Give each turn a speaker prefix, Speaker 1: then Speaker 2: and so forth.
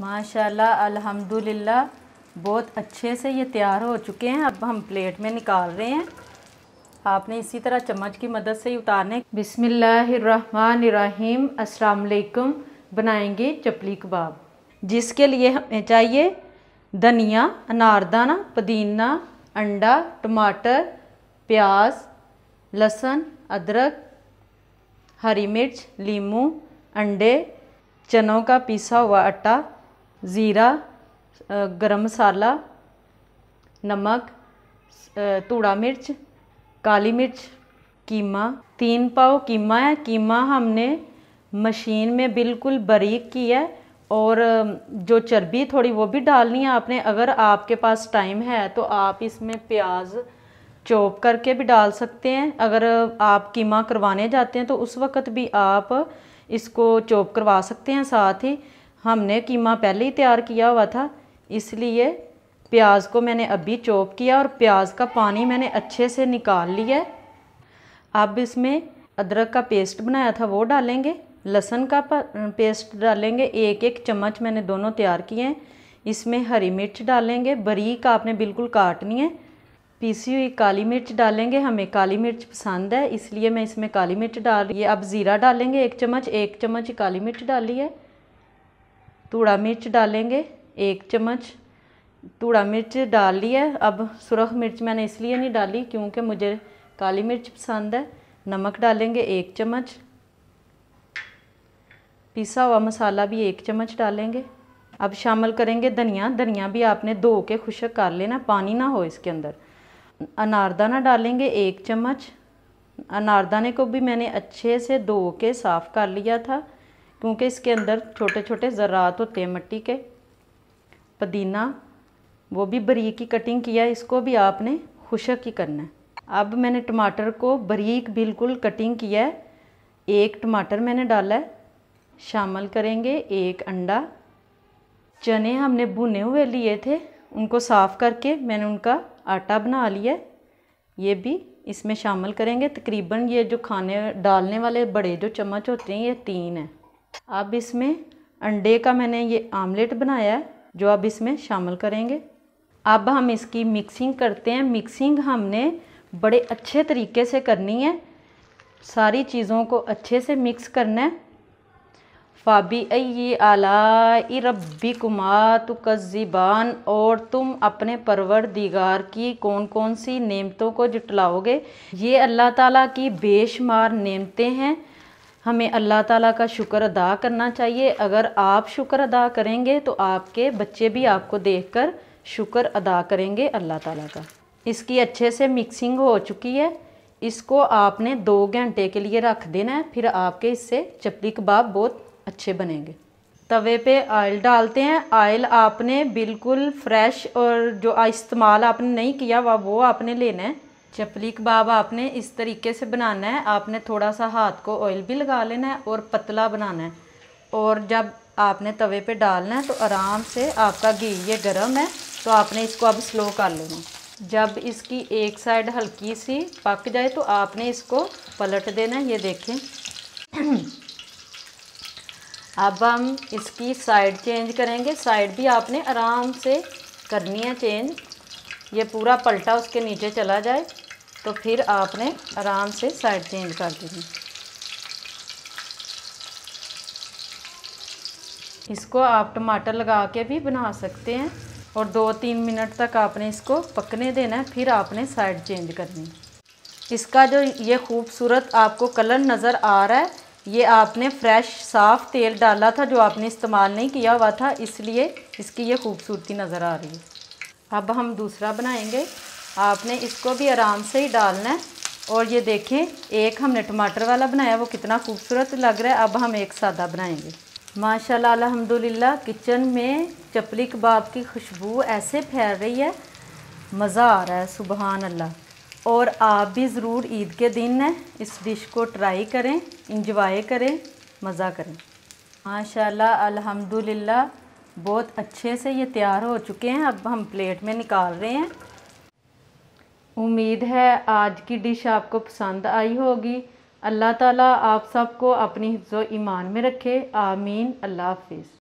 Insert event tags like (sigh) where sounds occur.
Speaker 1: माशाल्लाह अल्हम्दुलिल्लाह बहुत अच्छे से ये तैयार हो चुके हैं अब हम प्लेट में निकाल रहे हैं आपने इसी तरह चम्मच की मदद से ही उतारने बिसमीम असलकुम बनाएंगे चपली कबाब जिसके लिए हमें चाहिए धनिया अनारदाना पुदीना अंडा टमाटर प्याज लहसुन अदरक हरी मिर्च लीमू अंडे चनों का पीसा हुआ आटा ज़ीरा गरम मसाला नमक तूड़ा मिर्च काली मिर्च कीमा तीन पाव कीमा है कीमा हमने मशीन में बिल्कुल बारीक की है और जो चर्बी थोड़ी वो भी डालनी है आपने अगर आपके पास टाइम है तो आप इसमें प्याज चॉप करके भी डाल सकते हैं अगर आप कीमा करवाने जाते हैं तो उस वक्त भी आप इसको चॉप करवा सकते हैं साथ ही हमने कीमा पहले ही तैयार किया हुआ था इसलिए प्याज को मैंने अभी चॉप किया और प्याज का पानी मैंने अच्छे से निकाल लिया अब इसमें अदरक का पेस्ट बनाया था वो डालेंगे लहसन का पेस्ट डालेंगे एक एक चम्मच मैंने दोनों तैयार किए हैं इसमें हरी मिर्च डालेंगे बरीक आपने बिल्कुल काटनी है पीसी हुई काली मिर्च डालेंगे हमें काली मिर्च पसंद है इसलिए मैं इसमें काली मिर्च डाल रही है अब ज़ीरा डालेंगे एक चम्मच एक चम्मच काली मिर्च डाली है तूड़ा मिर्च डालेंगे एक चम्मच तूड़ा मिर्च डाल लिया अब सुरख मिर्च मैंने इसलिए नहीं डाली क्योंकि मुझे काली मिर्च पसंद है नमक डालेंगे एक चम्मच पिसा हुआ मसाला भी एक चम्मच डालेंगे अब शामिल करेंगे धनिया धनिया भी आपने धो के खुशक कर लेना पानी ना हो इसके अंदर अनारदाना डालेंगे एक चम्मच अनारदाने को भी मैंने अच्छे से धो के साफ़ कर लिया था क्योंकि इसके अंदर छोटे छोटे ज़रात होते हैं मिट्टी के पुदीना वो भी बरीक की कटिंग किया इसको भी आपने खुशक ही करना है अब मैंने टमाटर को बरीक बिल्कुल कटिंग किया है एक टमाटर मैंने डाला है शामिल करेंगे एक अंडा चने हमने भुने हुए लिए थे उनको साफ़ करके मैंने उनका आटा बना लिया ये भी इसमें शामिल करेंगे तकरीबन ये जो खाने डालने वाले बड़े जो चम्मच होते हैं ये तीन हैं अब इसमें अंडे का मैंने ये आमलेट बनाया है जो अब इसमें शामिल करेंगे अब हम इसकी मिक्सिंग करते हैं मिक्सिंग हमने बड़े अच्छे तरीके से करनी है सारी चीज़ों को अच्छे से मिक्स करना है फ़ाबी अई आला रबी तो तुकज़िबान और तुम अपने परवर दिगार की कौन कौन सी नेमतों को जुटलाओगे ये अल्लाह ताला की बेशुमार नेमतें हैं हमें अल्लाह ताला का शुक्र अदा करना चाहिए अगर आप शुक्र अदा करेंगे तो आपके बच्चे भी आपको देखकर शुक्र अदा करेंगे अल्लाह ताला का इसकी अच्छे से मिक्सिंग हो चुकी है इसको आपने दो घंटे के लिए रख देना है फिर आपके इससे चपली कबाब बहुत अच्छे बनेंगे तवे पे ऑयल डालते हैं ऑयल आपने बिल्कुल फ्रेश और जो इस्तेमाल आपने नहीं किया वह वो आपने लेना है चपली कबाब आपने इस तरीके से बनाना है आपने थोड़ा सा हाथ को ऑयल भी लगा लेना है और पतला बनाना है और जब आपने तवे पे डालना है तो आराम से आपका घी ये गर्म है तो आपने इसको अब स्लो कर लेना जब इसकी एक साइड हल्की सी पक जाए तो आपने इसको पलट देना है ये देखें (clears throat) अब हम इसकी साइड चेंज करेंगे साइड भी आपने आराम से करनी है चेंज ये पूरा पलटा उसके नीचे चला जाए तो फिर आपने आराम से साइड चेंज कर देनी इसको आप टमाटर लगा के भी बना सकते हैं और दो तीन मिनट तक आपने इसको पकने देना है फिर आपने साइड चेंज करनी इसका जो ये खूबसूरत आपको कलर नज़र आ रहा है ये आपने फ्रेश साफ़ तेल डाला था जो आपने इस्तेमाल नहीं किया हुआ था इसलिए इसकी ये खूबसूरती नज़र आ रही है अब हम दूसरा बनाएंगे आपने इसको भी आराम से ही डालना है और ये देखें एक हमने टमाटर वाला बनाया वो कितना खूबसूरत लग रहा है अब हम एक सादा बनाएंगे माशाल्लाह अल्हम्दुलिल्लाह किचन में चपली कबाब की खुशबू ऐसे फैल रही है मज़ा आ रहा है सुबहान अल्लाह और आप भी ज़रूर ईद के दिन इस डिश को ट्राई करें इंजॉय करें मज़ा करें माशाल्लाह अल्हम्दुलिल्लाह बहुत अच्छे से ये तैयार हो चुके हैं अब हम प्लेट में निकाल रहे हैं उम्मीद है आज की डिश आपको पसंद आई होगी अल्लाह ताला आप सबको अपनी हिज्जो ईमान में रखे आमीन अल्लाह हाफिज़